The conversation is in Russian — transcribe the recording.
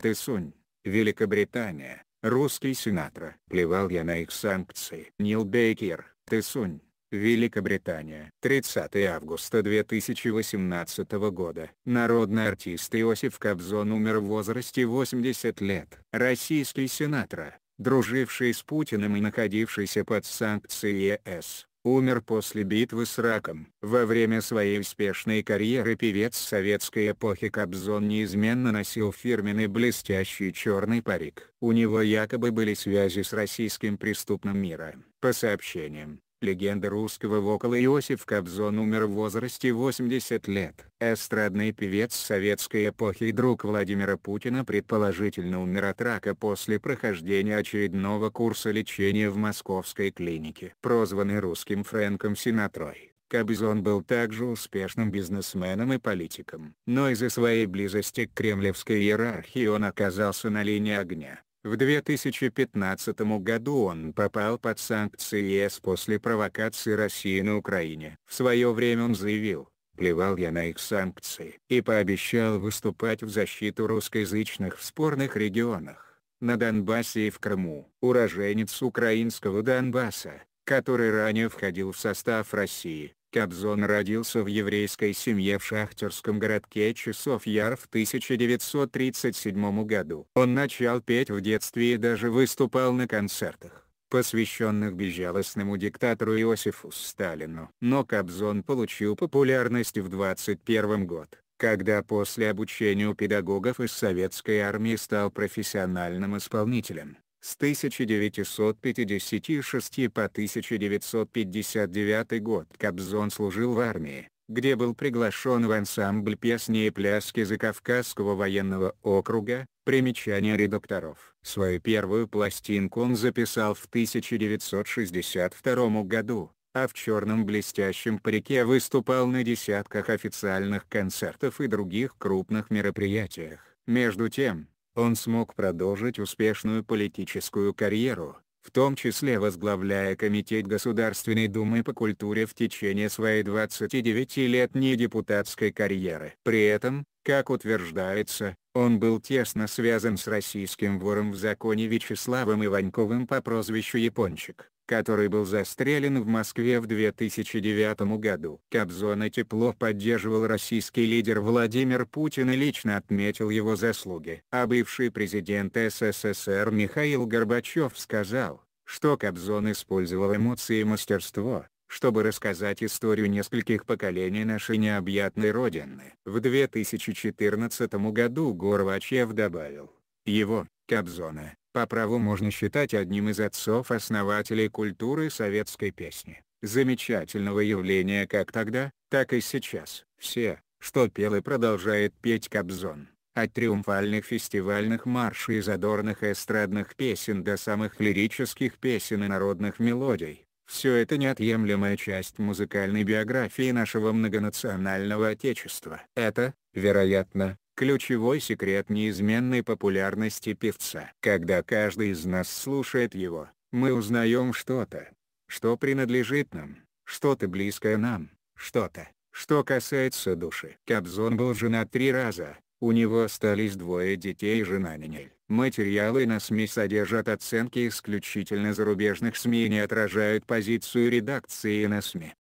Ты сунь, Великобритания, русский Синатра. Плевал я на их санкции. Нил Бейкер, ты сунь. Великобритания. 30 августа 2018 года. Народный артист Иосиф Кобзон умер в возрасте 80 лет. Российский сенатор, друживший с Путиным и находившийся под санкцией ЕС, умер после битвы с раком. Во время своей успешной карьеры певец советской эпохи Кобзон неизменно носил фирменный блестящий черный парик. У него якобы были связи с российским преступным миром. По сообщениям, Легенда русского вокала Иосиф Кобзон умер в возрасте 80 лет. Эстрадный певец советской эпохи и друг Владимира Путина предположительно умер от рака после прохождения очередного курса лечения в московской клинике. Прозванный русским Фрэнком Синатрой, Кобзон был также успешным бизнесменом и политиком. Но из-за своей близости к кремлевской иерархии он оказался на линии огня. В 2015 году он попал под санкции ЕС после провокации России на Украине. В свое время он заявил, плевал я на их санкции, и пообещал выступать в защиту русскоязычных в спорных регионах, на Донбассе и в Крыму. Уроженец украинского Донбасса, который ранее входил в состав России, Кобзон родился в еврейской семье в шахтерском городке Часов Яр в 1937 году. Он начал петь в детстве и даже выступал на концертах, посвященных безжалостному диктатору Иосифу Сталину. Но Кобзон получил популярность в 21 год, когда после обучения у педагогов из советской армии стал профессиональным исполнителем с 1956 по 1959 год Кобзон служил в армии, где был приглашен в ансамбль песни и пляски Закавказского военного округа, примечание редакторов. Свою первую пластинку он записал в 1962 году, а в черном блестящем парике выступал на десятках официальных концертов и других крупных мероприятиях. Между тем, он смог продолжить успешную политическую карьеру, в том числе возглавляя Комитет Государственной Думы по культуре в течение своей 29-летней депутатской карьеры. При этом, как утверждается, он был тесно связан с российским вором в законе Вячеславом Иваньковым по прозвищу Япончик который был застрелен в Москве в 2009 году. Кобзона тепло поддерживал российский лидер Владимир Путин и лично отметил его заслуги. А бывший президент СССР Михаил Горбачев сказал, что Кобзон использовал эмоции и мастерство, чтобы рассказать историю нескольких поколений нашей необъятной Родины. В 2014 году Горбачев добавил, его, Кобзона, по праву можно считать одним из отцов-основателей культуры советской песни, замечательного явления как тогда, так и сейчас. Все, что пел и продолжает петь Кобзон, от триумфальных фестивальных маршей и задорных эстрадных песен до самых лирических песен и народных мелодий, все это неотъемлемая часть музыкальной биографии нашего многонационального отечества. Это, вероятно, Ключевой секрет неизменной популярности певца. Когда каждый из нас слушает его, мы узнаем что-то, что принадлежит нам, что-то близкое нам, что-то, что касается души. Кобзон был женат три раза, у него остались двое детей и жена Нинель. Материалы на СМИ содержат оценки исключительно зарубежных СМИ и не отражают позицию редакции на СМИ.